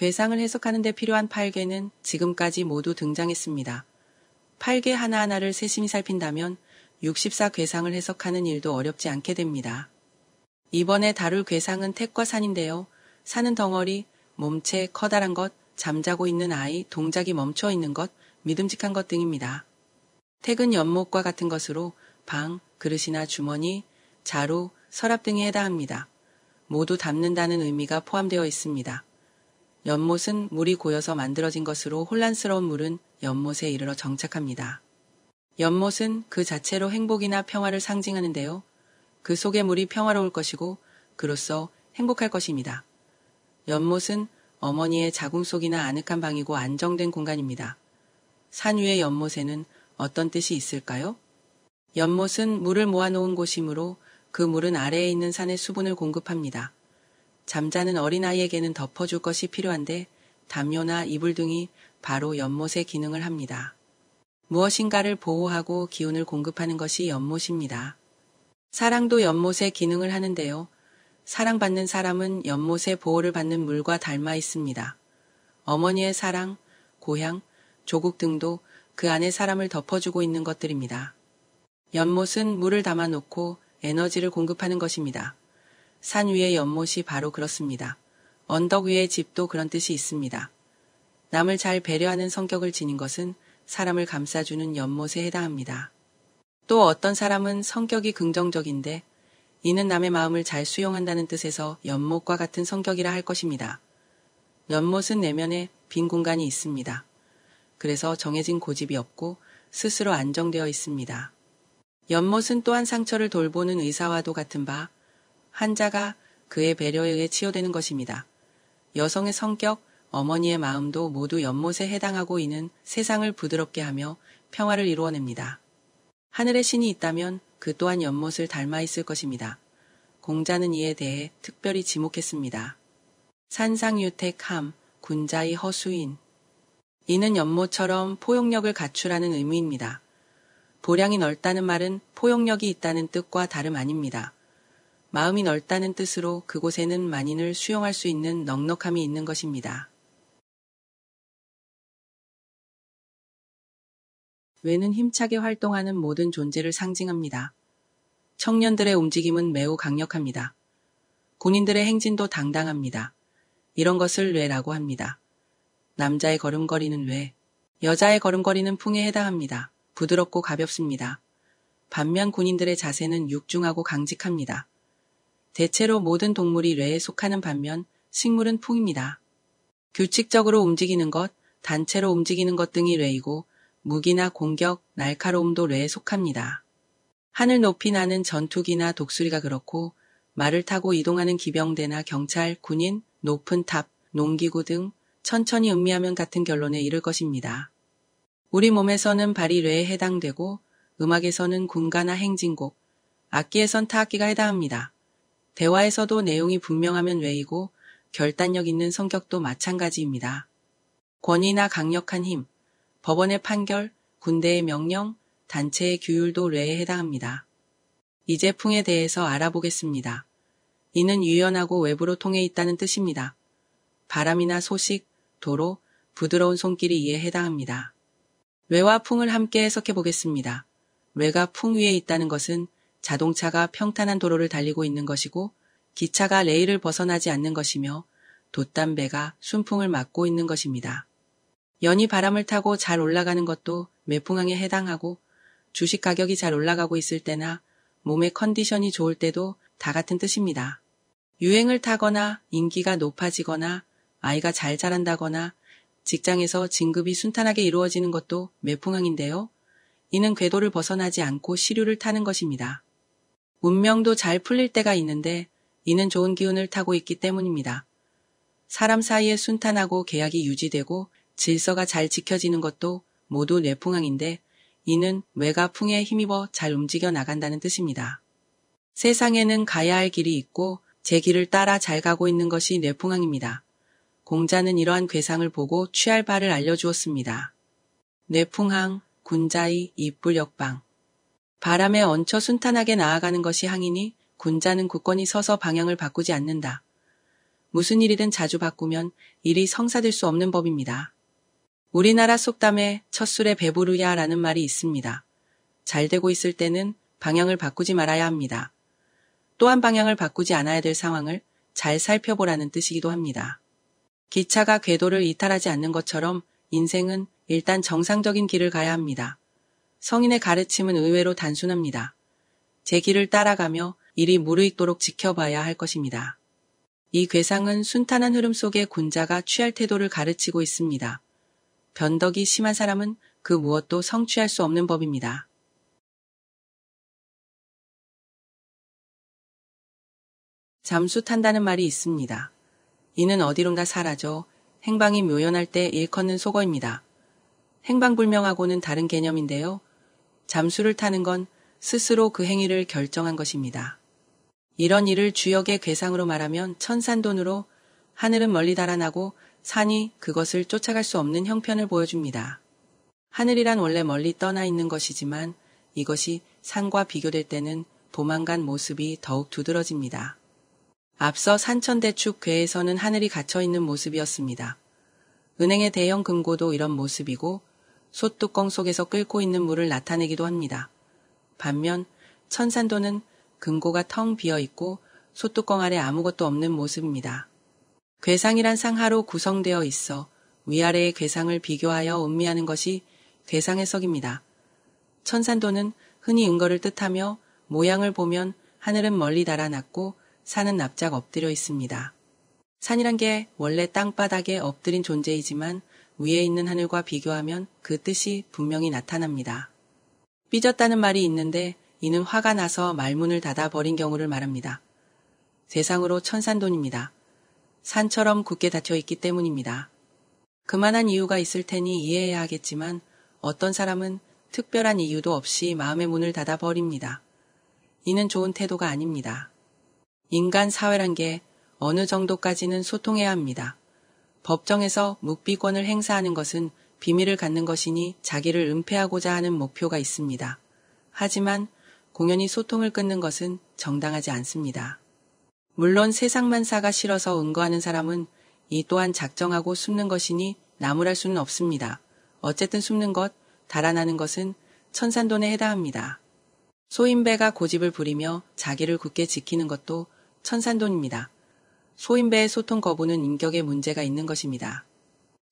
괴상을 해석하는 데 필요한 8개는 지금까지 모두 등장했습니다. 8개 하나하나를 세심히 살핀다면 64 괴상을 해석하는 일도 어렵지 않게 됩니다. 이번에 다룰 괴상은 택과 산인데요. 산은 덩어리, 몸체 커다란 것, 잠자고 있는 아이, 동작이 멈춰 있는 것, 믿음직한 것 등입니다. 택은 연못과 같은 것으로 방, 그릇이나 주머니, 자루, 서랍 등에 해당합니다. 모두 담는다는 의미가 포함되어 있습니다. 연못은 물이 고여서 만들어진 것으로 혼란스러운 물은 연못에 이르러 정착합니다. 연못은 그 자체로 행복이나 평화를 상징하는데요. 그 속의 물이 평화로울 것이고 그로써 행복할 것입니다. 연못은 어머니의 자궁 속이나 아늑한 방이고 안정된 공간입니다. 산 위의 연못에는 어떤 뜻이 있을까요? 연못은 물을 모아놓은 곳이므로 그 물은 아래에 있는 산의 수분을 공급합니다. 잠자는 어린아이에게는 덮어줄 것이 필요한데 담요나 이불 등이 바로 연못의 기능을 합니다. 무엇인가를 보호하고 기운을 공급하는 것이 연못입니다. 사랑도 연못의 기능을 하는데요. 사랑받는 사람은 연못의 보호를 받는 물과 닮아 있습니다. 어머니의 사랑, 고향, 조국 등도 그 안에 사람을 덮어주고 있는 것들입니다. 연못은 물을 담아놓고 에너지를 공급하는 것입니다. 산 위의 연못이 바로 그렇습니다. 언덕 위의 집도 그런 뜻이 있습니다. 남을 잘 배려하는 성격을 지닌 것은 사람을 감싸주는 연못에 해당합니다. 또 어떤 사람은 성격이 긍정적인데 이는 남의 마음을 잘 수용한다는 뜻에서 연못과 같은 성격이라 할 것입니다. 연못은 내면에 빈 공간이 있습니다. 그래서 정해진 고집이 없고 스스로 안정되어 있습니다. 연못은 또한 상처를 돌보는 의사와도 같은 바 환자가 그의 배려에 의해 치유되는 것입니다. 여성의 성격, 어머니의 마음도 모두 연못에 해당하고 있는 세상을 부드럽게 하며 평화를 이루어냅니다. 하늘의 신이 있다면 그 또한 연못을 닮아 있을 것입니다. 공자는 이에 대해 특별히 지목했습니다. 산상유택함, 군자의 허수인. 이는 연못처럼 포용력을 갖추라는 의미입니다. 보량이 넓다는 말은 포용력이 있다는 뜻과 다름 아닙니다. 마음이 넓다는 뜻으로 그곳에는 만인을 수용할 수 있는 넉넉함이 있는 것입니다. 외는 힘차게 활동하는 모든 존재를 상징합니다. 청년들의 움직임은 매우 강력합니다. 군인들의 행진도 당당합니다. 이런 것을 뇌라고 합니다. 남자의 걸음걸이는 뇌, 여자의 걸음걸이는 풍에 해당합니다. 부드럽고 가볍습니다. 반면 군인들의 자세는 육중하고 강직합니다. 대체로 모든 동물이 뇌에 속하는 반면 식물은 풍입니다. 규칙적으로 움직이는 것, 단체로 움직이는 것 등이 뇌이고 무기나 공격, 날카로움도 뇌에 속합니다. 하늘 높이 나는 전투기나 독수리가 그렇고 말을 타고 이동하는 기병대나 경찰, 군인, 높은 탑, 농기구 등 천천히 음미하면 같은 결론에 이를 것입니다. 우리 몸에서는 발이 뇌에 해당되고 음악에서는 군가나 행진곡, 악기에선 타악기가 해당합니다. 대화에서도 내용이 분명하면 왜이고 결단력 있는 성격도 마찬가지입니다. 권위나 강력한 힘, 법원의 판결, 군대의 명령, 단체의 규율도 뇌에 해당합니다. 이제품에 대해서 알아보겠습니다. 이는 유연하고 외부로 통해 있다는 뜻입니다. 바람이나 소식, 도로, 부드러운 손길이 이에 해당합니다. 외와 풍을 함께 해석해 보겠습니다. 외가 풍 위에 있다는 것은 자동차가 평탄한 도로를 달리고 있는 것이고 기차가 레일을 벗어나지 않는 것이며 돛담배가 순풍을 막고 있는 것입니다. 연이 바람을 타고 잘 올라가는 것도 매풍항에 해당하고 주식 가격이 잘 올라가고 있을 때나 몸의 컨디션이 좋을 때도 다 같은 뜻입니다. 유행을 타거나 인기가 높아지거나 아이가 잘 자란다거나 직장에서 진급이 순탄하게 이루어지는 것도 매풍항인데요. 이는 궤도를 벗어나지 않고 시류를 타는 것입니다. 운명도 잘 풀릴 때가 있는데 이는 좋은 기운을 타고 있기 때문입니다. 사람 사이에 순탄하고 계약이 유지되고 질서가 잘 지켜지는 것도 모두 뇌풍항인데 이는 외가풍에 힘입어 잘 움직여 나간다는 뜻입니다. 세상에는 가야 할 길이 있고 제 길을 따라 잘 가고 있는 것이 뇌풍항입니다. 공자는 이러한 괴상을 보고 취할 바를 알려주었습니다. 뇌풍항, 군자의 이불역방 바람에 얹혀 순탄하게 나아가는 것이 항이니 군자는 굳건히 서서 방향을 바꾸지 않는다. 무슨 일이든 자주 바꾸면 일이 성사될 수 없는 법입니다. 우리나라 속담에 첫술에 배부르야 라는 말이 있습니다. 잘 되고 있을 때는 방향을 바꾸지 말아야 합니다. 또한 방향을 바꾸지 않아야 될 상황을 잘 살펴보라는 뜻이기도 합니다. 기차가 궤도를 이탈하지 않는 것처럼 인생은 일단 정상적인 길을 가야 합니다. 성인의 가르침은 의외로 단순합니다. 제 길을 따라가며 일이 무르익도록 지켜봐야 할 것입니다. 이 괴상은 순탄한 흐름 속에 군자가 취할 태도를 가르치고 있습니다. 변덕이 심한 사람은 그 무엇도 성취할 수 없는 법입니다. 잠수 탄다는 말이 있습니다. 이는 어디론가 사라져 행방이 묘연할 때 일컫는 속어입니다. 행방불명하고는 다른 개념인데요. 잠수를 타는 건 스스로 그 행위를 결정한 것입니다. 이런 일을 주역의 괴상으로 말하면 천산돈으로 하늘은 멀리 달아나고 산이 그것을 쫓아갈 수 없는 형편을 보여줍니다. 하늘이란 원래 멀리 떠나 있는 것이지만 이것이 산과 비교될 때는 도망간 모습이 더욱 두드러집니다. 앞서 산천대축 괴에서는 하늘이 갇혀 있는 모습이었습니다. 은행의 대형 금고도 이런 모습이고 솥뚜껑 속에서 끓고 있는 물을 나타내기도 합니다. 반면 천산도는 금고가 텅 비어 있고 솥뚜껑 아래 아무것도 없는 모습입니다. 괴상이란 상하로 구성되어 있어 위아래의 괴상을 비교하여 음미하는 것이 괴상 의석입니다 천산도는 흔히 은거를 뜻하며 모양을 보면 하늘은 멀리 달아났고 산은 납작 엎드려 있습니다. 산이란 게 원래 땅바닥에 엎드린 존재이지만 위에 있는 하늘과 비교하면 그 뜻이 분명히 나타납니다. 삐졌다는 말이 있는데 이는 화가 나서 말문을 닫아 버린 경우를 말합니다. 세상으로 천산돈입니다. 산처럼 굳게 닫혀 있기 때문입니다. 그만한 이유가 있을 테니 이해해야 하겠지만 어떤 사람은 특별한 이유도 없이 마음의 문을 닫아 버립니다. 이는 좋은 태도가 아닙니다. 인간 사회란 게 어느 정도까지는 소통해야 합니다. 법정에서 묵비권을 행사하는 것은 비밀을 갖는 것이니 자기를 은폐하고자 하는 목표가 있습니다. 하지만 공연히 소통을 끊는 것은 정당하지 않습니다. 물론 세상만사가 싫어서 응거하는 사람은 이 또한 작정하고 숨는 것이니 나무랄 수는 없습니다. 어쨌든 숨는 것, 달아나는 것은 천산돈에 해당합니다. 소인배가 고집을 부리며 자기를 굳게 지키는 것도 천산돈입니다. 소인배의 소통 거부는 인격에 문제가 있는 것입니다.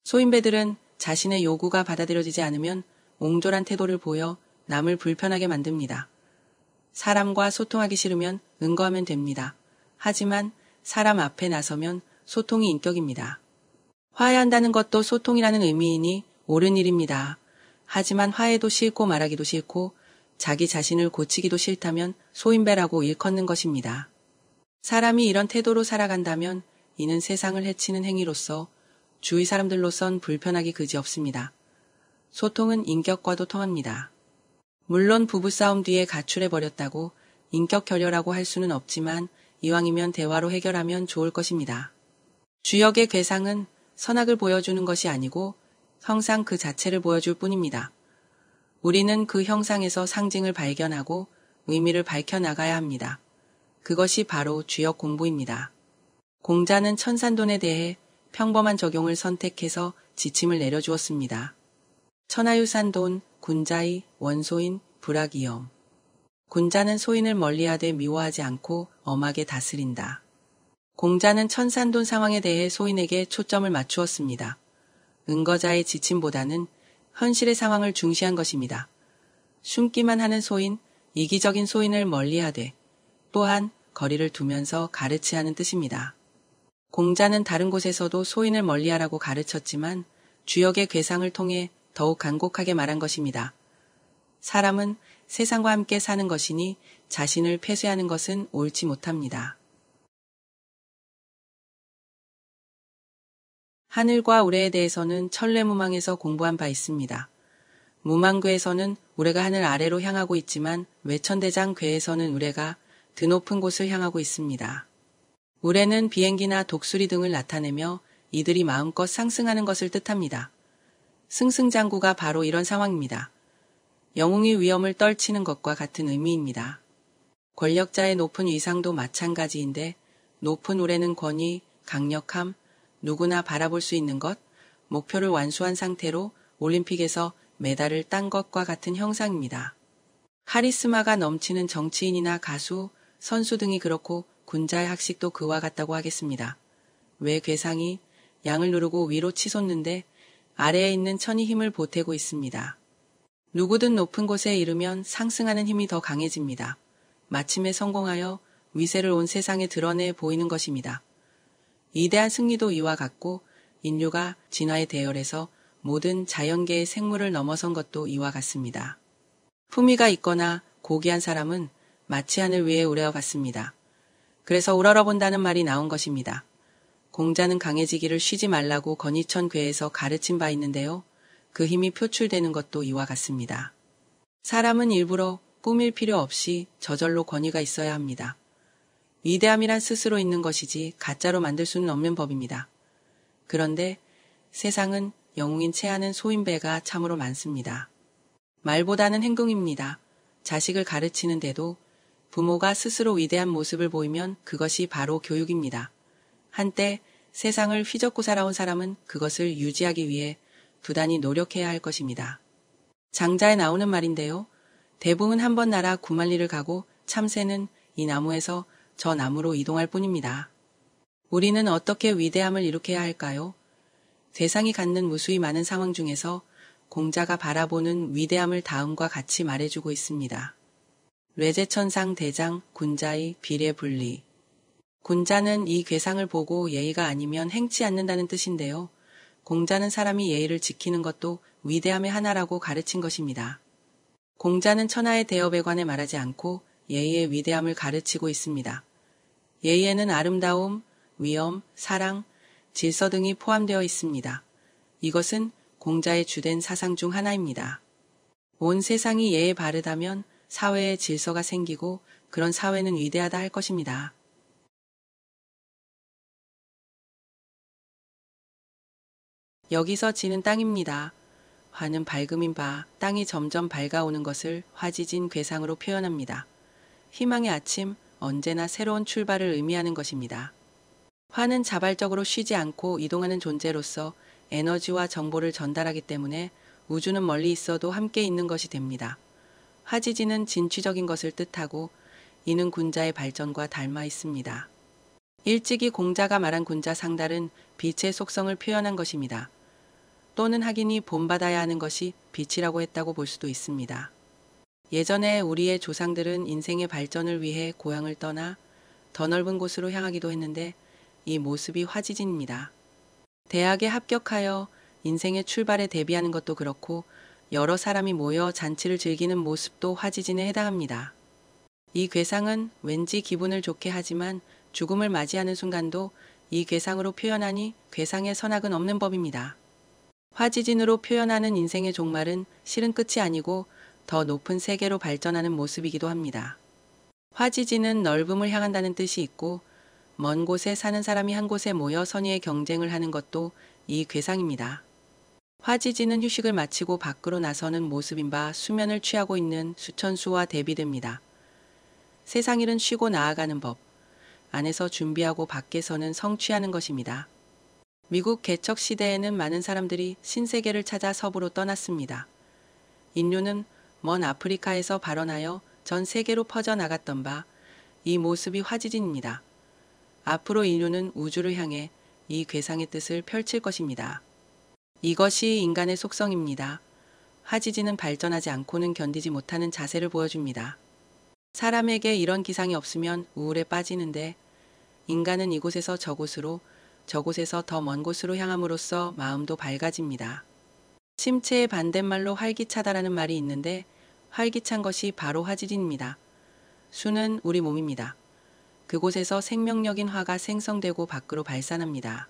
소인배들은 자신의 요구가 받아들여지지 않으면 옹졸한 태도를 보여 남을 불편하게 만듭니다. 사람과 소통하기 싫으면 응거하면 됩니다. 하지만 사람 앞에 나서면 소통이 인격입니다. 화해한다는 것도 소통이라는 의미이니 옳은 일입니다. 하지만 화해도 싫고 말하기도 싫고 자기 자신을 고치기도 싫다면 소인배라고 일컫는 것입니다. 사람이 이런 태도로 살아간다면 이는 세상을 해치는 행위로서 주위 사람들로선 불편하기 그지없습니다. 소통은 인격과도 통합니다. 물론 부부싸움 뒤에 가출해버렸다고 인격 결여라고 할 수는 없지만 이왕이면 대화로 해결하면 좋을 것입니다. 주역의 괴상은 선악을 보여주는 것이 아니고 형상 그 자체를 보여줄 뿐입니다. 우리는 그 형상에서 상징을 발견하고 의미를 밝혀나가야 합니다. 그것이 바로 주역 공부입니다. 공자는 천산돈에 대해 평범한 적용을 선택해서 지침을 내려주었습니다. 천하유산돈, 군자의, 원소인, 불악이염. 군자는 소인을 멀리하되 미워하지 않고 엄하게 다스린다. 공자는 천산돈 상황에 대해 소인에게 초점을 맞추었습니다. 은거자의 지침보다는 현실의 상황을 중시한 것입니다. 숨기만 하는 소인, 이기적인 소인을 멀리하되 또한 거리를 두면서 가르치하는 뜻입니다. 공자는 다른 곳에서도 소인을 멀리하라고 가르쳤지만 주역의 괴상을 통해 더욱 간곡하게 말한 것입니다. 사람은 세상과 함께 사는 것이니 자신을 폐쇄하는 것은 옳지 못합니다. 하늘과 우레에 대해서는 천례무망에서 공부한 바 있습니다. 무망괴에서는 우레가 하늘 아래로 향하고 있지만 외천대장괴에서는 우레가 드높은 곳을 향하고 있습니다. 물에는 비행기나 독수리 등을 나타내며 이들이 마음껏 상승하는 것을 뜻합니다. 승승장구가 바로 이런 상황입니다. 영웅이 위험을 떨치는 것과 같은 의미입니다. 권력자의 높은 위상도 마찬가지인데 높은 우레는 권위, 강력함, 누구나 바라볼 수 있는 것, 목표를 완수한 상태로 올림픽에서 메달을 딴 것과 같은 형상입니다. 카리스마가 넘치는 정치인이나 가수, 선수 등이 그렇고 군자의 학식도 그와 같다고 하겠습니다. 왜 괴상이 양을 누르고 위로 치솟는데 아래에 있는 천이 힘을 보태고 있습니다. 누구든 높은 곳에 이르면 상승하는 힘이 더 강해집니다. 마침에 성공하여 위세를 온 세상에 드러내 보이는 것입니다. 이대한 승리도 이와 같고 인류가 진화의 대열에서 모든 자연계의 생물을 넘어선 것도 이와 같습니다. 품위가 있거나 고귀한 사람은 마치안을 위해 우려갔습니다. 그래서 우러러본다는 말이 나온 것입니다. 공자는 강해지기를 쉬지 말라고 건의천 괴에서 가르친 바 있는데요. 그 힘이 표출되는 것도 이와 같습니다. 사람은 일부러 꾸밀 필요 없이 저절로 권위가 있어야 합니다. 위대함이란 스스로 있는 것이지 가짜로 만들 수는 없는 법입니다. 그런데 세상은 영웅인 체하는 소인배가 참으로 많습니다. 말보다는 행동입니다. 자식을 가르치는데도 부모가 스스로 위대한 모습을 보이면 그것이 바로 교육입니다. 한때 세상을 휘젓고 살아온 사람은 그것을 유지하기 위해 부단히 노력해야 할 것입니다. 장자에 나오는 말인데요. 대부분 한번 날아 구만리를 가고 참새는 이 나무에서 저 나무로 이동할 뿐입니다. 우리는 어떻게 위대함을 일으켜야 할까요? 대상이 갖는 무수히 많은 상황 중에서 공자가 바라보는 위대함을 다음과 같이 말해주고 있습니다. 뇌제천상 대장 군자의 비례분리. 군자는 이 괴상을 보고 예의가 아니면 행치 않는다는 뜻인데요. 공자는 사람이 예의를 지키는 것도 위대함의 하나라고 가르친 것입니다. 공자는 천하의 대업에 관해 말하지 않고 예의의 위대함을 가르치고 있습니다. 예의에는 아름다움, 위엄, 사랑, 질서 등이 포함되어 있습니다. 이것은 공자의 주된 사상 중 하나입니다. 온 세상이 예에 바르다면 사회에 질서가 생기고 그런 사회는 위대하다 할 것입니다. 여기서 지는 땅입니다. 화는 밝음인 바 땅이 점점 밝아오는 것을 화지진 괴상으로 표현합니다. 희망의 아침, 언제나 새로운 출발을 의미하는 것입니다. 화는 자발적으로 쉬지 않고 이동하는 존재로서 에너지와 정보를 전달하기 때문에 우주는 멀리 있어도 함께 있는 것이 됩니다. 하지지는 진취적인 것을 뜻하고 이는 군자의 발전과 닮아 있습니다. 일찍이 공자가 말한 군자 상달은 빛의 속성을 표현한 것입니다. 또는 하긴이 본받아야 하는 것이 빛이라고 했다고 볼 수도 있습니다. 예전에 우리의 조상들은 인생의 발전을 위해 고향을 떠나 더 넓은 곳으로 향하기도 했는데 이 모습이 화지진입니다. 대학에 합격하여 인생의 출발에 대비하는 것도 그렇고 여러 사람이 모여 잔치를 즐기는 모습도 화지진에 해당합니다. 이 괴상은 왠지 기분을 좋게 하지만 죽음을 맞이하는 순간도 이 괴상으로 표현하니 괴상의 선악은 없는 법입니다. 화지진으로 표현하는 인생의 종말은 실은 끝이 아니고 더 높은 세계로 발전하는 모습이기도 합니다. 화지진은 넓음을 향한다는 뜻이 있고 먼 곳에 사는 사람이 한 곳에 모여 선의의 경쟁을 하는 것도 이 괴상입니다. 화지진은 휴식을 마치고 밖으로 나서는 모습인 바 수면을 취하고 있는 수천수와 대비됩니다. 세상 일은 쉬고 나아가는 법, 안에서 준비하고 밖에서는 성취하는 것입니다. 미국 개척 시대에는 많은 사람들이 신세계를 찾아 서부로 떠났습니다. 인류는 먼 아프리카에서 발원하여 전 세계로 퍼져나갔던 바 이 모습이 화지진입니다. 앞으로 인류는 우주를 향해 이 괴상의 뜻을 펼칠 것입니다. 이것이 인간의 속성입니다. 화지지는 발전하지 않고는 견디지 못하는 자세를 보여줍니다. 사람에게 이런 기상이 없으면 우울에 빠지는데 인간은 이곳에서 저곳으로 저곳에서 더 먼 곳으로 향함으로써 마음도 밝아집니다. 침체의 반대말로 활기차다라는 말이 있는데 활기찬 것이 바로 화질입니다. 지 수는 우리 몸입니다. 그곳에서 생명력인 화가 생성되고 밖으로 발산합니다.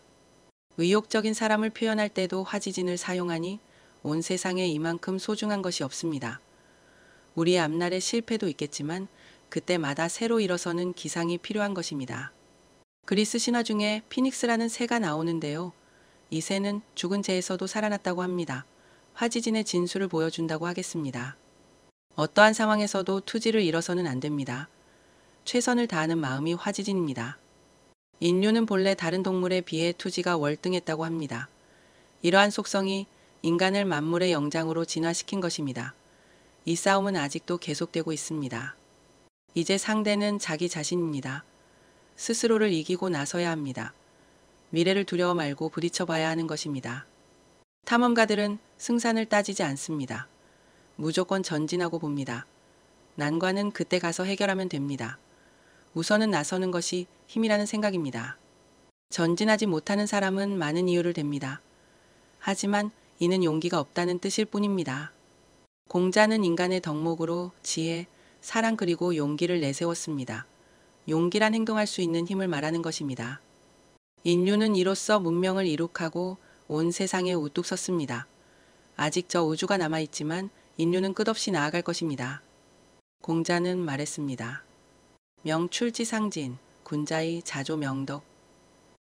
의욕적인 사람을 표현할 때도 화지진을 사용하니 온 세상에 이만큼 소중한 것이 없습니다. 우리 앞날의 실패도 있겠지만 그때마다 새로 일어서는 기상이 필요한 것입니다. 그리스 신화 중에 피닉스라는 새가 나오는데요. 이 새는 죽은 재에서도 살아났다고 합니다. 화지진의 진수를 보여준다고 하겠습니다. 어떠한 상황에서도 투지를 잃어서는 안 됩니다. 최선을 다하는 마음이 화지진입니다. 인류는 본래 다른 동물에 비해 투지가 월등했다고 합니다. 이러한 속성이 인간을 만물의 영장으로 진화시킨 것입니다. 이 싸움은 아직도 계속되고 있습니다. 이제 상대는 자기 자신입니다. 스스로를 이기고 나서야 합니다. 미래를 두려워 말고 부딪혀봐야 하는 것입니다. 탐험가들은 승산을 따지지 않습니다. 무조건 전진하고 봅니다. 난관은 그때 가서 해결하면 됩니다. 우선은 나서는 것이 힘이라는 생각입니다. 전진하지 못하는 사람은 많은 이유를 댑니다. 하지만 이는 용기가 없다는 뜻일 뿐입니다. 공자는 인간의 덕목으로 지혜, 사랑 그리고 용기를 내세웠습니다. 용기란 행동할 수 있는 힘을 말하는 것입니다. 인류는 이로써 문명을 이룩하고 온 세상에 우뚝 섰습니다. 아직 저 우주가 남아있지만 인류는 끝없이 나아갈 것입니다. 공자는 말했습니다. 명출지상진 군자의 자조명덕.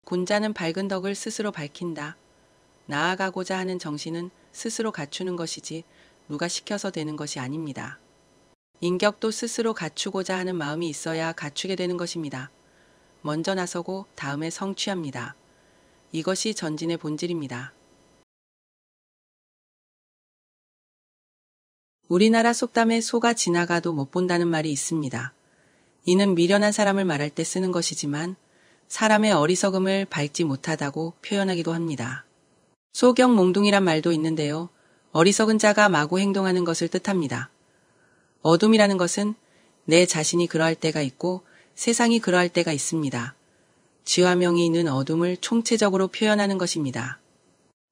군자는 밝은 덕을 스스로 밝힌다. 나아가고자 하는 정신은 스스로 갖추는 것이지 누가 시켜서 되는 것이 아닙니다. 인격도 스스로 갖추고자 하는 마음이 있어야 갖추게 되는 것입니다. 먼저 나서고 다음에 성취합니다. 이것이 전진의 본질입니다. 우리나라 속담에 소가 지나가도 못 본다는 말이 있습니다. 이는 미련한 사람을 말할 때 쓰는 것이지만 사람의 어리석음을 밝지 못하다고 표현하기도 합니다. 소경 몽둥이란 말도 있는데요. 어리석은 자가 마구 행동하는 것을 뜻합니다. 어둠이라는 것은 내 자신이 그러할 때가 있고 세상이 그러할 때가 있습니다. 지화명이 있는 어둠을 총체적으로 표현하는 것입니다.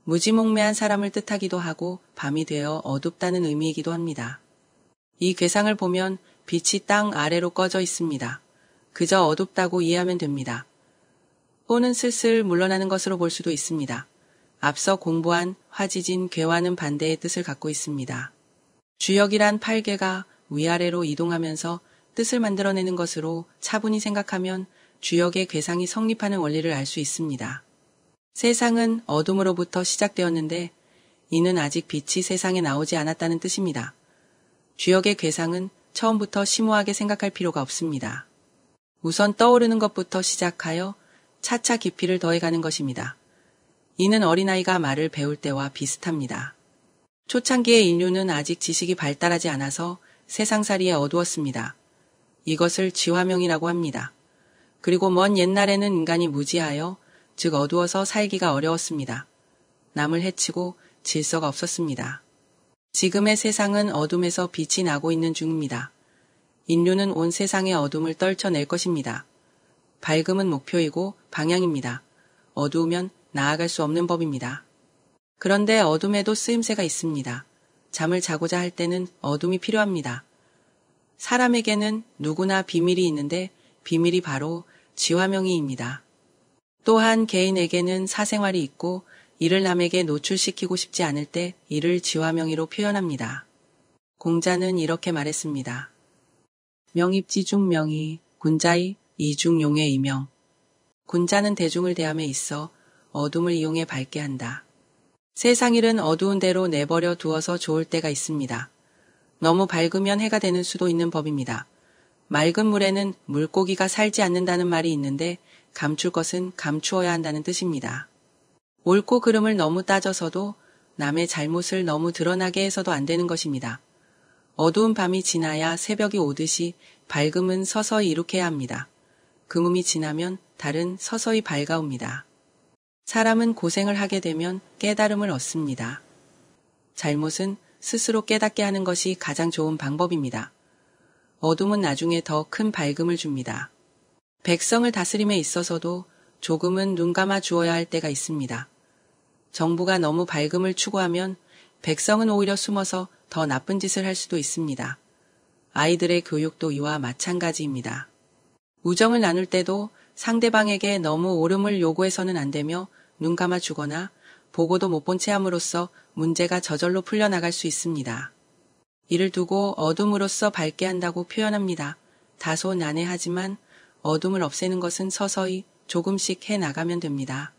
무지몽매한 사람을 뜻하기도 하고 밤이 되어 어둡다는 의미이기도 합니다. 이 괴상을 보면 빛이 땅 아래로 꺼져 있습니다. 그저 어둡다고 이해하면 됩니다. 뽀는 슬슬 물러나는 것으로 볼 수도 있습니다. 앞서 공부한 화지진 괴와는 반대의 뜻을 갖고 있습니다. 주역이란 팔개가 위아래로 이동하면서 뜻을 만들어내는 것으로 차분히 생각하면 주역의 괴상이 성립하는 원리를 알 수 있습니다. 세상은 어둠으로부터 시작되었는데 이는 아직 빛이 세상에 나오지 않았다는 뜻입니다. 주역의 괴상은 처음부터 심오하게 생각할 필요가 없습니다. 우선 떠오르는 것부터 시작하여 차차 깊이를 더해가는 것입니다. 이는 어린아이가 말을 배울 때와 비슷합니다. 초창기의 인류는 아직 지식이 발달하지 않아서 세상살이에 어두웠습니다. 이것을 지화명이라고 합니다. 그리고 먼 옛날에는 인간이 무지하여 즉 어두워서 살기가 어려웠습니다. 남을 해치고 질서가 없었습니다. 지금의 세상은 어둠에서 빛이 나고 있는 중입니다. 인류는 온 세상의 어둠을 떨쳐낼 것입니다. 밝음은 목표이고 방향입니다. 어두우면 나아갈 수 없는 법입니다. 그런데 어둠에도 쓰임새가 있습니다. 잠을 자고자 할 때는 어둠이 필요합니다. 사람에게는 누구나 비밀이 있는데 비밀이 바로 지화명의입니다. 또한 개인에게는 사생활이 있고 이를 남에게 노출시키고 싶지 않을 때 이를 지화 명의로 표현합니다. 공자는 이렇게 말했습니다. 명입지중 명의, 군자의 이중용의 이명. 군자는 대중을 대함에 있어 어둠을 이용해 밝게 한다. 세상 일은 어두운 대로 내버려 두어서 좋을 때가 있습니다. 너무 밝으면 해가 되는 수도 있는 법입니다. 맑은 물에는 물고기가 살지 않는다는 말이 있는데 감출 것은 감추어야 한다는 뜻입니다. 옳고 그름을 너무 따져서도 남의 잘못을 너무 드러나게 해서도 안 되는 것입니다. 어두운 밤이 지나야 새벽이 오듯이 밝음은 서서히 이룩해야 합니다. 그음이 지나면 달은 서서히 밝아옵니다. 사람은 고생을 하게 되면 깨달음을 얻습니다. 잘못은 스스로 깨닫게 하는 것이 가장 좋은 방법입니다. 어둠은 나중에 더 큰 밝음을 줍니다. 백성을 다스림에 있어서도 조금은 눈 감아 주어야 할 때가 있습니다. 정부가 너무 밝음을 추구하면 백성은 오히려 숨어서 더 나쁜 짓을 할 수도 있습니다. 아이들의 교육도 이와 마찬가지입니다. 우정을 나눌 때도 상대방에게 너무 오름을 요구해서는 안 되며 눈 감아 주거나 보고도 못 본채 함으로써 문제가 저절로 풀려나갈 수 있습니다. 이를 두고 어둠으로써 밝게 한다고 표현합니다. 다소 난해하지만 어둠을 없애는 것은 서서히 조금씩 해 나가면 됩니다.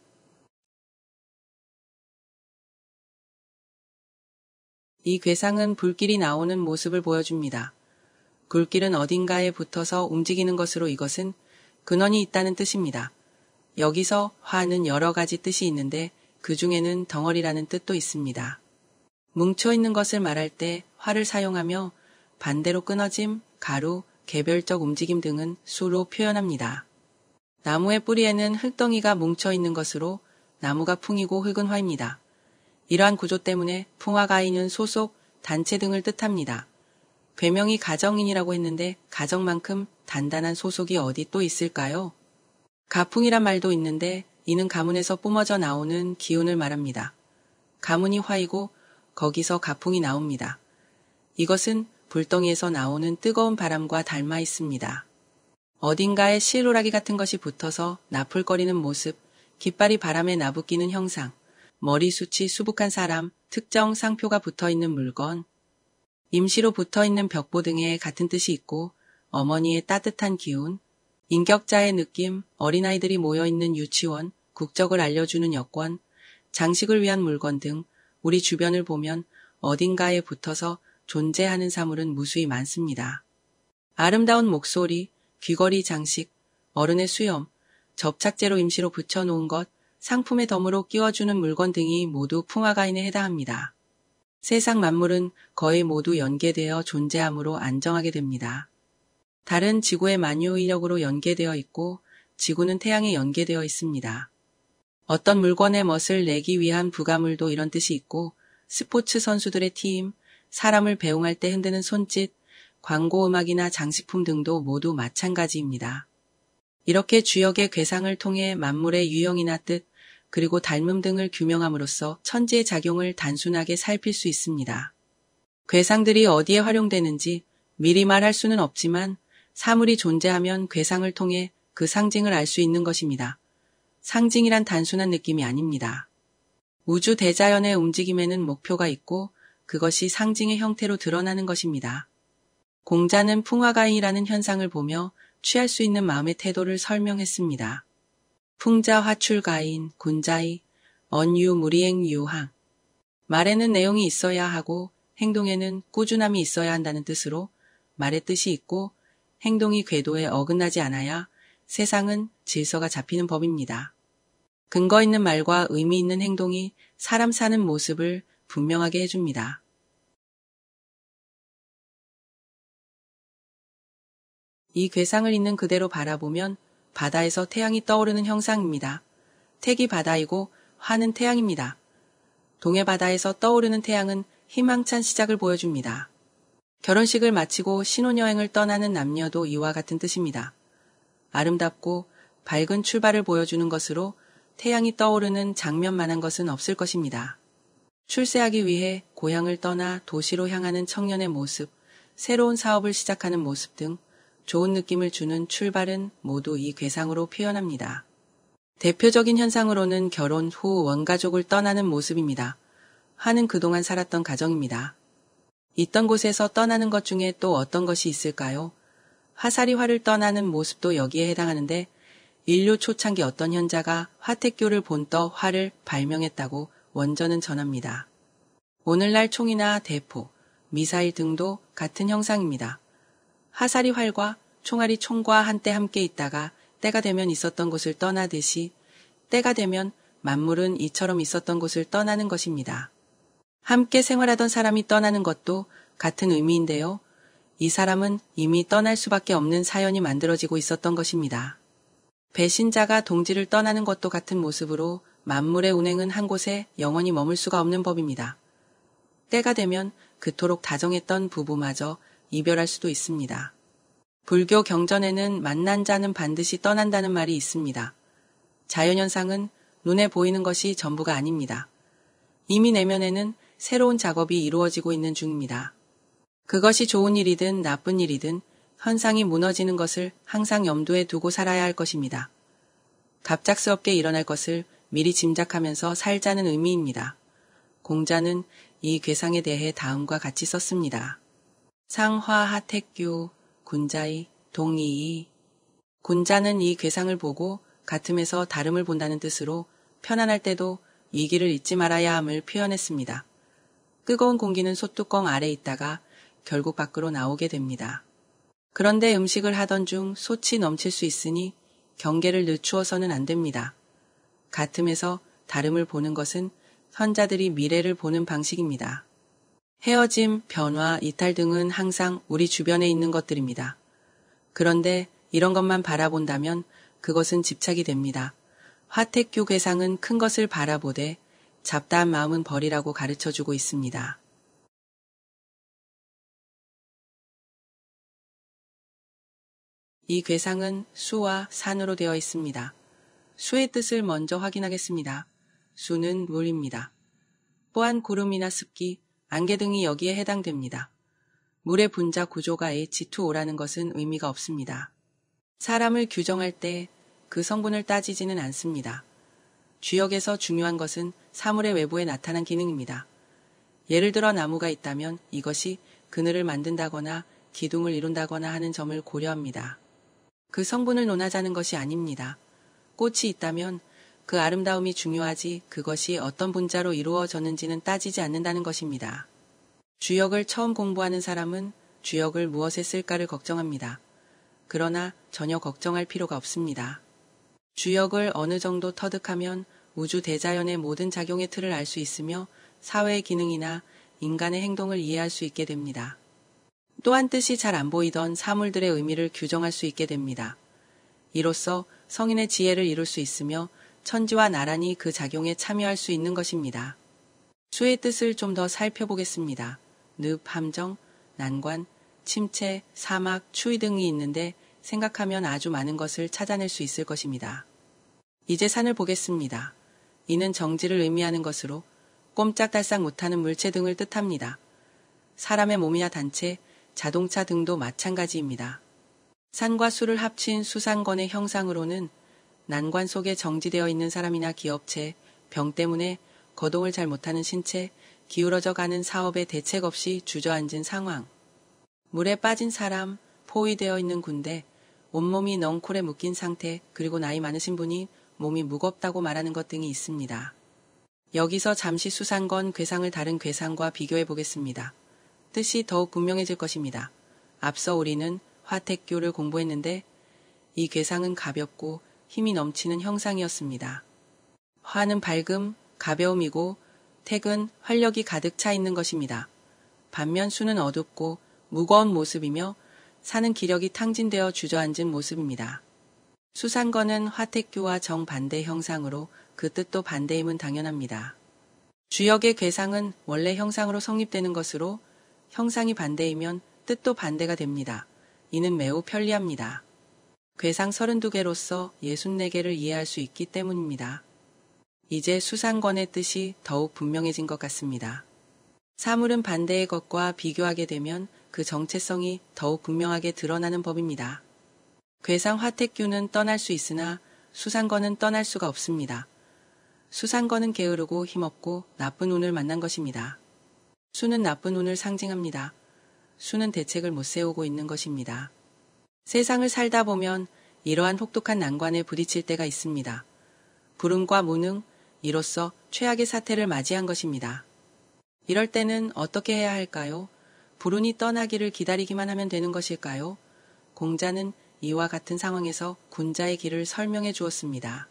이 괴상은 불길이 나오는 모습을 보여줍니다. 굴길은 어딘가에 붙어서 움직이는 것으로 이것은 근원이 있다는 뜻입니다. 여기서 화는 여러 가지 뜻이 있는데 그 중에는 덩어리라는 뜻도 있습니다. 뭉쳐 있는 것을 말할 때 화를 사용하며 반대로 끊어짐, 가루, 개별적 움직임 등은 수로 표현합니다. 나무의 뿌리에는 흙덩이가 뭉쳐 있는 것으로 나무가 풍이고 흙은 화입니다. 이러한 구조 때문에 풍화가인은 소속, 단체 등을 뜻합니다. 괴명이 가정인이라고 했는데 가정만큼 단단한 소속이 어디 또 있을까요? 가풍이란 말도 있는데 이는 가문에서 뿜어져 나오는 기운을 말합니다. 가문이 화이고 거기서 가풍이 나옵니다. 이것은 불덩이에서 나오는 뜨거운 바람과 닮아 있습니다. 어딘가에 실오라기 같은 것이 붙어서 나풀거리는 모습, 깃발이 바람에 나부끼는 형상, 머리숱이 수북한 사람, 특정 상표가 붙어 있는 물건, 임시로 붙어 있는 벽보 등에 같은 뜻이 있고 어머니의 따뜻한 기운, 인격자의 느낌, 어린아이들이 모여 있는 유치원, 국적을 알려주는 여권, 장식을 위한 물건 등 우리 주변을 보면 어딘가에 붙어서 존재하는 사물은 무수히 많습니다. 아름다운 목소리, 귀걸이 장식, 어른의 수염, 접착제로 임시로 붙여놓은 것, 상품의 덤으로 끼워주는 물건 등이 모두 풍화가인에 해당합니다. 세상 만물은 거의 모두 연계되어 존재함으로 안정하게 됩니다. 달은 지구의 만유 인력으로 연계되어 있고 지구는 태양에 연계되어 있습니다. 어떤 물건의 멋을 내기 위한 부가물도 이런 뜻이 있고 스포츠 선수들의 팀, 사람을 배웅할 때 흔드는 손짓, 광고 음악이나 장식품 등도 모두 마찬가지입니다. 이렇게 주역의 괴상을 통해 만물의 유형이나 뜻, 그리고 닮음 등을 규명함으로써 천지의 작용을 단순하게 살필 수 있습니다. 괴상들이 어디에 활용되는지 미리 말할 수는 없지만 사물이 존재하면 괴상을 통해 그 상징을 알 수 있는 것입니다. 상징이란 단순한 느낌이 아닙니다. 우주 대자연의 움직임에는 목표가 있고 그것이 상징의 형태로 드러나는 것입니다. 공자는 풍화가인이라는 현상을 보며 취할 수 있는 마음의 태도를 설명했습니다. 풍자화출가인 군자의 언유무리행유항 말에는 내용이 있어야 하고 행동에는 꾸준함이 있어야 한다는 뜻으로 말의 뜻이 있고 행동이 궤도에 어긋나지 않아야 세상은 질서가 잡히는 법입니다. 근거 있는 말과 의미 있는 행동이 사람 사는 모습을 분명하게 해줍니다. 이 괴상을 있는 그대로 바라보면 바다에서 태양이 떠오르는 형상입니다. 태기 바다이고 화는 태양입니다. 동해 바다에서 떠오르는 태양은 희망찬 시작을 보여줍니다. 결혼식을 마치고 신혼여행을 떠나는 남녀도 이와 같은 뜻입니다. 아름답고 밝은 출발을 보여주는 것으로 태양이 떠오르는 장면만한 것은 없을 것입니다. 출세하기 위해 고향을 떠나 도시로 향하는 청년의 모습, 새로운 사업을 시작하는 모습 등 좋은 느낌을 주는 출발은 모두 이 괴상으로 표현합니다. 대표적인 현상으로는 결혼 후 원가족을 떠나는 모습입니다. 하는 그동안 살았던 가정입니다. 있던 곳에서 떠나는 것 중에 또 어떤 것이 있을까요? 화살이화를 떠나는 모습도 여기에 해당하는데 인류 초창기 어떤 현자가 화택교를 본떠 화를 발명했다고 원전은 전합니다. 오늘날 총이나 대포, 미사일 등도 같은 형상입니다. 화살이 활과 총알이 총과 한때 함께 있다가 때가 되면 있었던 곳을 떠나듯이 때가 되면 만물은 이처럼 있었던 곳을 떠나는 것입니다. 함께 생활하던 사람이 떠나는 것도 같은 의미인데요. 이 사람은 이미 떠날 수밖에 없는 사연이 만들어지고 있었던 것입니다. 배신자가 동지를 떠나는 것도 같은 모습으로 만물의 운행은 한 곳에 영원히 머물 수가 없는 법입니다. 때가 되면 그토록 다정했던 부부마저 이별할 수도 있습니다. 불교 경전에는 만난 자는 반드시 떠난다는 말이 있습니다. 자연현상은 눈에 보이는 것이 전부가 아닙니다. 이미 내면에는 새로운 작업이 이루어지고 있는 중입니다. 그것이 좋은 일이든 나쁜 일이든 현상이 무너지는 것을 항상 염두에 두고 살아야 할 것입니다. 갑작스럽게 일어날 것을 미리 짐작하면서 살자는 의미입니다. 공자는 이 괴상에 대해 다음과 같이 썼습니다. 상화하택교 군자의 동이이 군자는 이 괴상을 보고 같음에서 다름을 본다는 뜻으로 편안할 때도 이기를 잊지 말아야 함을 표현했습니다. 뜨거운 공기는 소뚜껑 아래 있다가 결국 밖으로 나오게 됩니다. 그런데 음식을 하던 중 소치 넘칠 수 있으니 경계를 늦추어서는 안 됩니다. 같음에서 다름을 보는 것은 선자들이 미래를 보는 방식입니다. 헤어짐, 변화, 이탈 등은 항상 우리 주변에 있는 것들입니다. 그런데 이런 것만 바라본다면 그것은 집착이 됩니다. 화택교 괴상은 큰 것을 바라보되 잡다한 마음은 버리라고 가르쳐 주고 있습니다. 이 괴상은 수와 산으로 되어 있습니다. 수의 뜻을 먼저 확인하겠습니다. 수는 물입니다. 또한 구름이나 습기, 안개 등이 여기에 해당됩니다. 물의 분자 구조가 H2O라는 것은 의미가 없습니다. 사람을 규정할 때 그 성분을 따지지는 않습니다. 주역에서 중요한 것은 사물의 외부에 나타난 기능입니다. 예를 들어 나무가 있다면 이것이 그늘을 만든다거나 기둥을 이룬다거나 하는 점을 고려합니다. 그 성분을 논하자는 것이 아닙니다. 꽃이 있다면 그 아름다움이 중요하지 그것이 어떤 분자로 이루어졌는지는 따지지 않는다는 것입니다. 주역을 처음 공부하는 사람은 주역을 무엇에 쓸까를 걱정합니다. 그러나 전혀 걱정할 필요가 없습니다. 주역을 어느 정도 터득하면 우주 대자연의 모든 작용의 틀을 알 수 있으며 사회의 기능이나 인간의 행동을 이해할 수 있게 됩니다. 또한 뜻이 잘 안 보이던 사물들의 의미를 규정할 수 있게 됩니다. 이로써 성인의 지혜를 이룰 수 있으며 천지와 나란히 그 작용에 참여할 수 있는 것입니다. 수의 뜻을 좀 더 살펴보겠습니다. 늪, 함정, 난관, 침체, 사막, 추위 등이 있는데 생각하면 아주 많은 것을 찾아낼 수 있을 것입니다. 이제 산을 보겠습니다. 이는 정지를 의미하는 것으로 꼼짝달싹 못하는 물체 등을 뜻합니다. 사람의 몸이나 단체, 자동차 등도 마찬가지입니다. 산과 수를 합친 수상권의 형상으로는 난관 속에 정지되어 있는 사람이나 기업체, 병 때문에 거동을 잘 못하는 신체, 기울어져 가는 사업에 대책 없이 주저앉은 상황. 물에 빠진 사람, 포위되어 있는 군대, 온몸이 넝콜에 묶인 상태, 그리고 나이 많으신 분이 몸이 무겁다고 말하는 것 등이 있습니다. 여기서 잠시 수상건 괴상을 다른 괴상과 비교해 보겠습니다. 뜻이 더욱 분명해질 것입니다. 앞서 우리는 화택교를 공부했는데 이 괴상은 가볍고 힘이 넘치는 형상이었습니다. 화는 밝음, 가벼움이고 택은 활력이 가득 차 있는 것입니다. 반면 수는 어둡고 무거운 모습이며 사는 기력이 탕진되어 주저앉은 모습입니다. 수상거는 화택교와 정반대 형상으로 그 뜻도 반대임은 당연합니다. 주역의 괴상은 원래 형상으로 성립되는 것으로 형상이 반대이면 뜻도 반대가 됩니다. 이는 매우 편리합니다. 괴상 32개로서 64개를 이해할 수 있기 때문입니다. 이제 수상권의 뜻이 더욱 분명해진 것 같습니다. 사물은 반대의 것과 비교하게 되면 그 정체성이 더욱 분명하게 드러나는 법입니다. 괴상 화택규는 떠날 수 있으나 수상권은 떠날 수가 없습니다. 수상권은 게으르고 힘없고 나쁜 운을 만난 것입니다. 수는 나쁜 운을 상징합니다. 수는 대책을 못 세우고 있는 것입니다. 세상을 살다 보면 이러한 혹독한 난관에 부딪힐 때가 있습니다. 불운과 무능, 이로써 최악의 사태를 맞이한 것입니다. 이럴 때는 어떻게 해야 할까요? 불운이 떠나기를 기다리기만 하면 되는 것일까요? 공자는 이와 같은 상황에서 군자의 길을 설명해 주었습니다.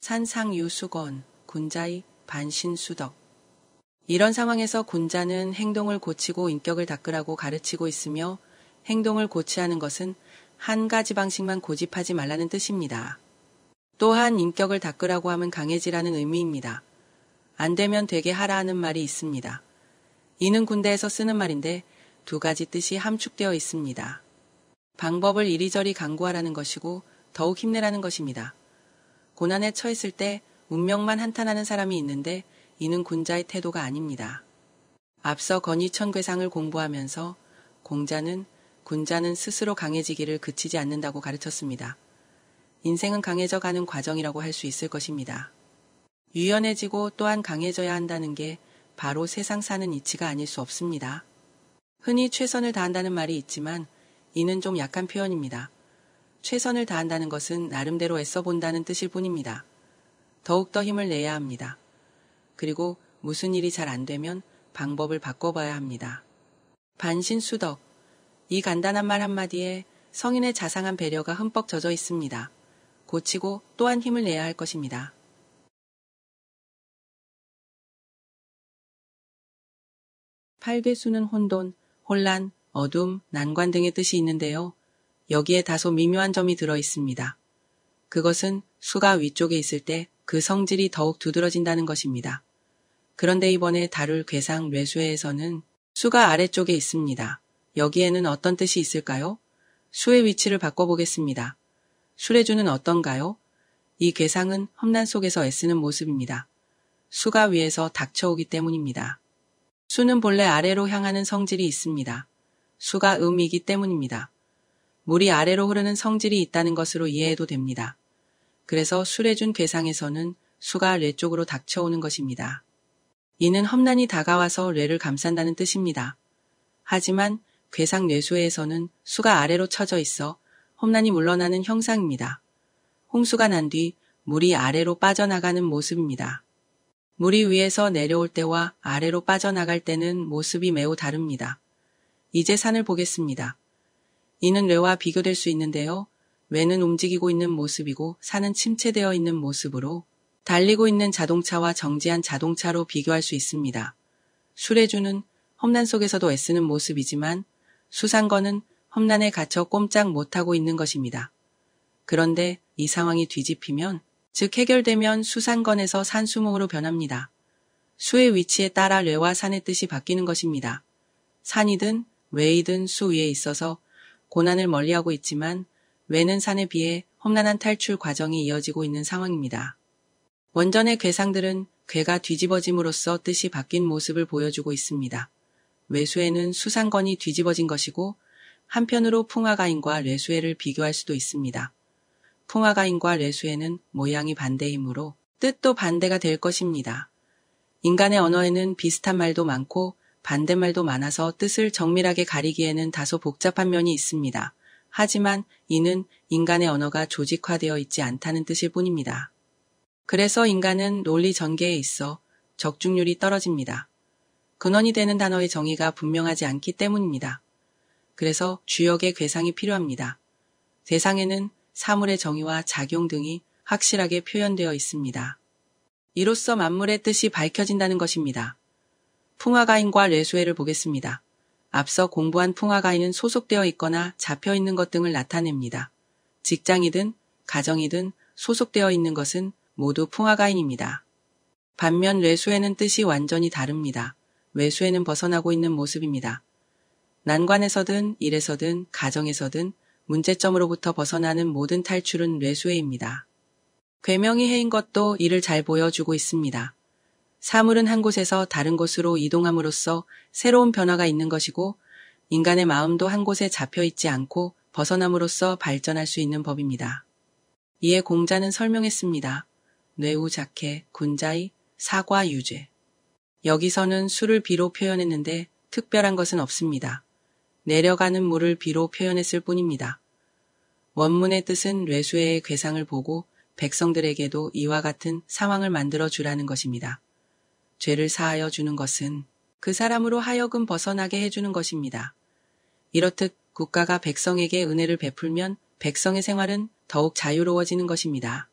산상유수건, 군자의 반신수덕. 이런 상황에서 군자는 행동을 고치고 인격을 닦으라고 가르치고 있으며 행동을 고치하는 것은 한 가지 방식만 고집하지 말라는 뜻입니다. 또한 인격을 닦으라고 하면 강해지라는 의미입니다. 안 되면 되게 하라 는 말이 있습니다. 이는 군대에서 쓰는 말인데 두 가지 뜻이 함축되어 있습니다. 방법을 이리저리 강구하라는 것이고 더욱 힘내라는 것입니다. 고난에 처했을 때 운명만 한탄하는 사람이 있는데 이는 군자의 태도가 아닙니다. 앞서 건희천 괴상을 공부하면서 공자는 군자는 스스로 강해지기를 그치지 않는다고 가르쳤습니다. 인생은 강해져 가는 과정이라고 할 수 있을 것입니다. 유연해지고 또한 강해져야 한다는 게 바로 세상 사는 이치가 아닐 수 없습니다. 흔히 최선을 다한다는 말이 있지만 이는 좀 약한 표현입니다. 최선을 다한다는 것은 나름대로 애써 본다는 뜻일 뿐입니다. 더욱더 힘을 내야 합니다. 그리고 무슨 일이 잘 안 되면 방법을 바꿔봐야 합니다. 반신수덕, 이 간단한 말 한마디에 성인의 자상한 배려가 흠뻑 젖어 있습니다. 고치고 또한 힘을 내야 할 것입니다. 팔괘수는 혼돈, 혼란, 어둠, 난관 등의 뜻이 있는데요. 여기에 다소 미묘한 점이 들어 있습니다. 그것은 수가 위쪽에 있을 때 그 성질이 더욱 두드러진다는 것입니다. 그런데 이번에 다룰 괴상 뇌수에서는 수가 아래쪽에 있습니다. 여기에는 어떤 뜻이 있을까요? 수의 위치를 바꿔보겠습니다. 수레주는 어떤가요? 이 괴상은 험난 속에서 애쓰는 모습입니다. 수가 위에서 닥쳐오기 때문입니다. 수는 본래 아래로 향하는 성질이 있습니다. 수가 음이기 때문입니다. 물이 아래로 흐르는 성질이 있다는 것으로 이해해도 됩니다. 그래서 수레준 괴상에서는 수가 뇌 쪽으로 닥쳐오는 것입니다. 이는 험난이 다가와서 뇌를 감싼다는 뜻입니다. 하지만 괴상 뇌수에서는 수가 아래로 처져 있어 홈난이 물러나는 형상입니다. 홍수가 난 뒤 물이 아래로 빠져나가는 모습입니다. 물이 위에서 내려올 때와 아래로 빠져나갈 때는 모습이 매우 다릅니다. 이제 산을 보겠습니다. 이는 뇌와 비교될 수 있는데요. 뇌는 움직이고 있는 모습이고 산은 침체되어 있는 모습으로 달리고 있는 자동차와 정지한 자동차로 비교할 수 있습니다. 수레주는 험난 속에서도 애쓰는 모습이지만 수상건은 험난에 갇혀 꼼짝 못하고 있는 것입니다. 그런데 이 상황이 뒤집히면 즉 해결되면 수산건에서산수목으로 변합니다. 수의 위치에 따라 뇌와 산의 뜻이 바뀌는 것입니다. 산이든 외이든 수 위에 있어서 고난을 멀리하고 있지만 외는 산에 비해 험난한 탈출 과정이 이어지고 있는 상황입니다. 원전의 괴상들은 괴가 뒤집어짐으로써 뜻이 바뀐 모습을 보여주고 있습니다. 외수에는 수상권이 뒤집어진 것이고 한편으로 풍화가인과 레수에를 비교할 수도 있습니다. 풍화가인과 레수에는 모양이 반대이므로 뜻도 반대가 될 것입니다. 인간의 언어에는 비슷한 말도 많고 반대말도 많아서 뜻을 정밀하게 가리기에는 다소 복잡한 면이 있습니다. 하지만 이는 인간의 언어가 조직화되어 있지 않다는 뜻일 뿐입니다. 그래서 인간은 논리 전개에 있어 적중률이 떨어집니다. 근원이 되는 단어의 정의가 분명하지 않기 때문입니다. 그래서 주역의 괴상이 필요합니다. 대상에는 사물의 정의와 작용 등이 확실하게 표현되어 있습니다. 이로써 만물의 뜻이 밝혀진다는 것입니다. 풍화가인과 레수에를 보겠습니다. 앞서 공부한 풍화가인은 소속되어 있거나 잡혀 있는 것 등을 나타냅니다. 직장이든 가정이든 소속되어 있는 것은 모두 풍화가인입니다. 반면 레수에는 뜻이 완전히 다릅니다. 외수에는 벗어나고 있는 모습입니다. 난관에서든 일에서든 가정에서든 문제점으로부터 벗어나는 모든 탈출은 외수해입니다 괴명이 해인 것도 이를 잘 보여주고 있습니다. 사물은 한 곳에서 다른 곳으로 이동함으로써 새로운 변화가 있는 것이고 인간의 마음도 한 곳에 잡혀 있지 않고 벗어남으로써 발전할 수 있는 법입니다. 이에 공자는 설명했습니다. 뇌우 자케 군자의 사과 유죄. 여기서는 수를 비로 표현했는데 특별한 것은 없습니다. 내려가는 물을 비로 표현했을 뿐입니다. 원문의 뜻은 뇌수의 괴상을 보고 백성들에게도 이와 같은 상황을 만들어 주라는 것입니다. 죄를 사하여 주는 것은 그 사람으로 하여금 벗어나게 해주는 것입니다. 이렇듯 국가가 백성에게 은혜를 베풀면 백성의 생활은 더욱 자유로워지는 것입니다.